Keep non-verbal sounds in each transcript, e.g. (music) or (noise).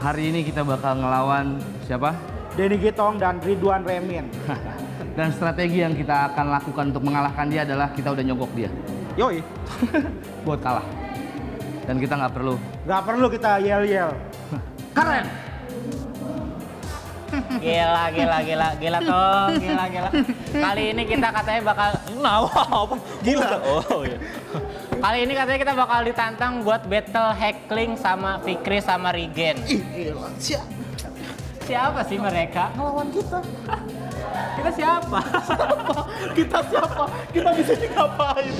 Hari ini kita bakal ngelawan siapa? Denny Gitong dan Ridwan Remin. (laughs) dan strategi yang kita akan lakukan untuk mengalahkan dia adalah kita udah nyogok dia. Yoi. (laughs) Buat kalah. Dan kita nggak perlu. Nggak perlu kita yel-yel. (laughs) Keren. Gila, gila, gila, gila tuh, gila, gila. Kali ini kita katanya bakal, nah, wow, gila. Oh, iya. Kali ini katanya kita bakal ditantang buat battle heckling sama Fikri sama Regen. Siapa sih mereka? Ngelawan kita. (laughs) kita siapa? kita siapa? Kita bisa ngapain?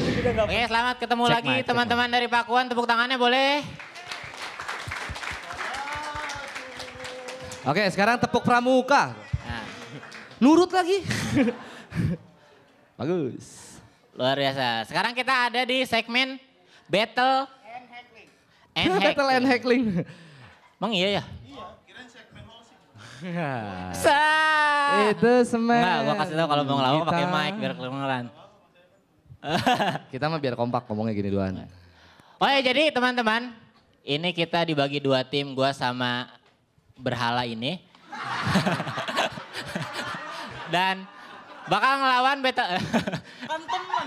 Oke, selamat ketemu lagi teman-teman dari Pakuan. Tepuk tangannya boleh. Oke, sekarang tepuk pramuka. Nah. Nurut lagi. (laughs) Bagus. Luar biasa. Sekarang kita ada di segmen battle and hackling. (laughs) battle and hackling. Emang iya ya? Iya, kirain segmen host. Iya. Sa. Itu semen. Enggak, gua kasih tau kalau mau ngelawan pakai mic biar kedengeran. (laughs) kita mah biar kompak ngomongnya gini doang. Oke, oh ya, jadi teman-teman, ini kita dibagi dua tim, gua sama Berhala ini. (laughs) Dan bakal ngelawan beta. (laughs) kan teman.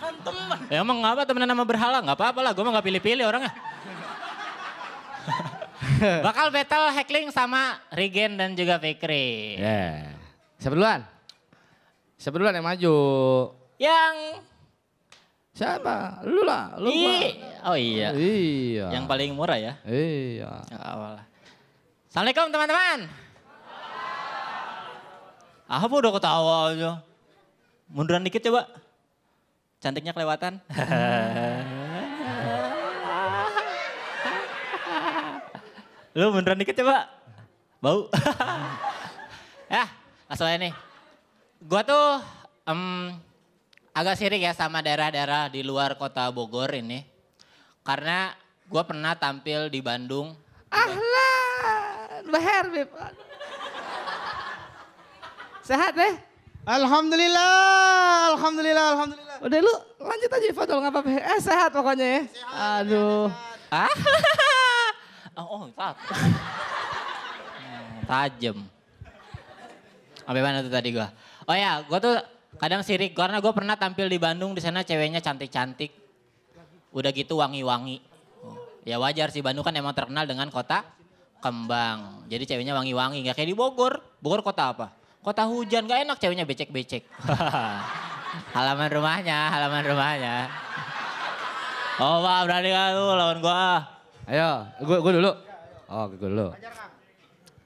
kan teman Ya emang apa temenan sama berhala, nggak apa-apa lah, gue mah gak pilih-pilih orangnya. (laughs) bakal battle heckling sama Regen dan juga Fikri. Yeah. Siapa duluan? Siapa duluan yang maju? Yang Siapa? Lu lah, lu I... Oh iya. Iya. Yang paling murah ya? Iya. Ya, Assalamualaikum teman-teman. Apa udah ketawa aja? Munduran dikit coba. Cantiknya kelewatan. (laughs) Lu munduran dikit coba. Bau. (laughs) ya, masalah ini, nih. Gua tuh um, agak sirik ya sama daerah-daerah di luar kota Bogor ini. Karena gue pernah tampil di Bandung. Ahlan, Mbak beb. Sehat deh? Alhamdulillah, alhamdulillah, alhamdulillah. Udah lu lanjut aja Fadol nggak apa-apa. Eh sehat pokoknya ya. Sehat, Aduh. Ya, (laughs) Ah? oh, tat. Hmm, tajem. Sampai mana tuh tadi gua? Oh ya, gua tuh kadang sirik karena gua pernah tampil di Bandung di sana ceweknya cantik-cantik. Udah gitu wangi-wangi. Ya wajar sih Bandung kan emang terkenal dengan kota kembang. Jadi ceweknya wangi-wangi nggak kayak di Bogor. Bogor kota apa? Kota hujan gak enak ceweknya becek-becek. (laughs) halaman rumahnya, halaman rumahnya. Oh Pak berani gak lu lawan gua? Ayo, gua, gua dulu. Oh gua dulu.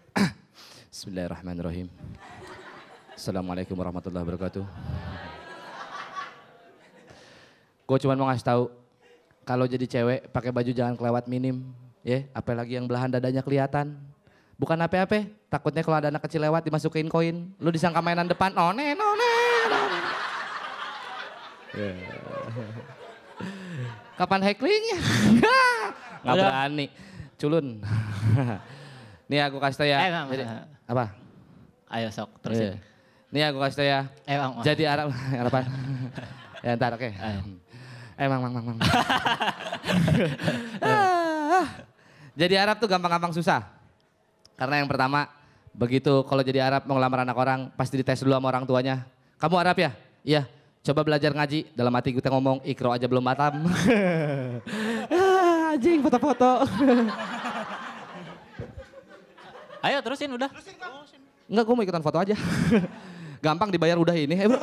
(clears throat) Bismillahirrahmanirrahim. Assalamualaikum warahmatullahi wabarakatuh. Gue cuma mau ngasih tahu kalau jadi cewek pakai baju jangan kelewat minim, ya. Apalagi yang belahan dadanya kelihatan. Bukan apa-apa, takutnya kalau ada anak kecil lewat dimasukin koin. Lu disangka mainan depan, none, none, none. Kapan hacklingnya? (laughs) Gak berani. Culun. (laughs) Nih aku kasih tau ya. Eh, bang, Jadi, apa? Ayo sok, terus yeah. Iya. Nih aku kasih tau ya. Eh, bang, Jadi Arab, harapan. (laughs) ya ntar, oke. Okay. Eh, mang, mang, mang, mang. Jadi Arab tuh gampang-gampang susah. Karena yang pertama, begitu kalau jadi Arab mau ngelamar anak orang, pasti dites dulu sama orang tuanya. Kamu Arab ya? Iya. Coba belajar ngaji. Dalam hati kita ngomong, ikro aja belum matam. (laughs) Anjing foto-foto. (laughs) Ayo terusin udah. Terusin, Enggak, gue mau ikutan foto aja. (laughs) Gampang dibayar udah ini. Eh, bro.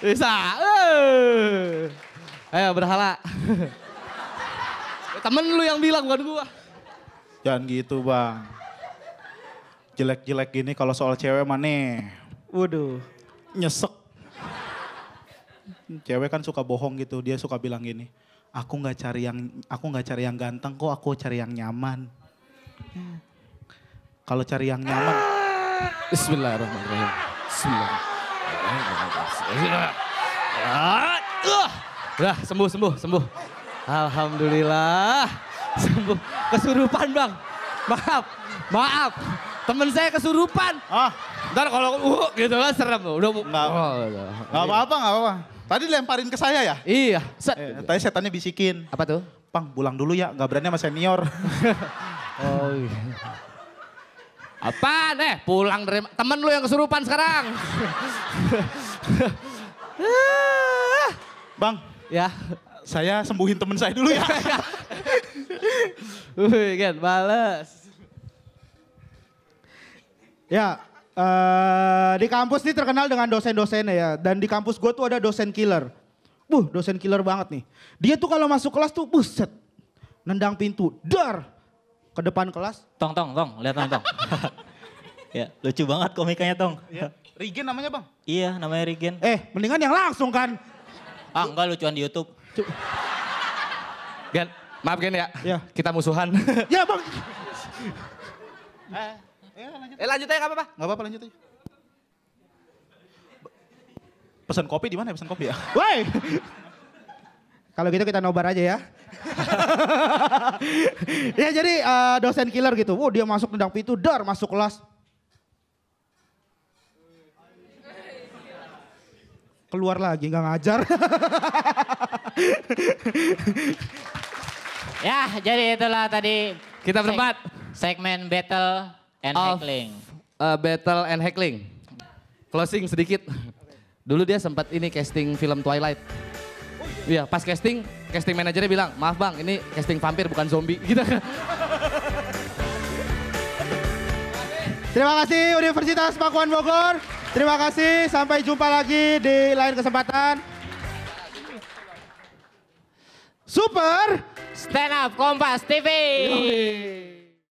Bisa. Ayo berhala. Temen lu yang bilang bukan gua. Jangan gitu bang. Jelek-jelek gini kalau soal cewek mah nih. Waduh. Nyesek. Cewek kan suka bohong gitu, dia suka bilang gini. Aku nggak cari yang aku nggak cari yang ganteng kok, aku cari yang nyaman. Kalau cari yang nyaman. Bismillahirrahmanirrahim. Bismillahirrahmanirrahim. Bismillahirrahmanirrahim. Ah, uh. Udah sembuh, sembuh, sembuh. Alhamdulillah. Sungguh kesurupan bang. Maaf, maaf. Temen saya kesurupan. Ah. Ntar kalau uh, gitu lah kan serem. Udah, nggak, oh, apa-apa, gak apa-apa. Tadi lemparin ke saya ya? Iya. Set. Eh, tadi setannya bisikin. Apa tuh? Pang, pulang dulu ya, gak berani sama senior. (laughs) oh iya. Apa deh, pulang dari temen lu yang kesurupan sekarang. Bang. Ya saya sembuhin temen saya dulu ya. (laughs) Wih, kan balas. Ya, uh, di kampus ini terkenal dengan dosen dosen ya. Dan di kampus gue tuh ada dosen killer. Buh, dosen killer banget nih. Dia tuh kalau masuk kelas tuh buset. Nendang pintu, dar. Ke depan kelas. Tong, tong, tong. Lihat tong, tong. (laughs) ya, lucu banget komikanya tong. Ya. Regen namanya bang? Iya, namanya Regen. Eh, mendingan yang langsung kan. Ah, enggak lucuan di Youtube. Gen, maaf Gen ya. ya. Kita musuhan. (laughs) ya bang. eh, ya, lanjut. eh lanjut aja gak apa-apa. Gak apa-apa lanjut aja. Pesan kopi di mana ya? Pesan kopi ya? (laughs) Woi. Kalau gitu kita nobar aja ya. (laughs) ya jadi uh, dosen killer gitu. Wow dia masuk nendang pintu, dar masuk kelas. Keluar lagi nggak ngajar. (laughs) ya, jadi itulah tadi kita berempat segmen battle and of, heckling. Uh, battle and heckling. Closing sedikit. Dulu dia sempat ini casting film Twilight. Iya, pas casting, casting manajernya bilang, maaf bang, ini casting vampir bukan zombie. (laughs) Gitu. Kan. Terima kasih Universitas Pakuan Bogor. Terima kasih, sampai jumpa lagi di lain kesempatan. Super Stand Up Kompas TV. Yoi.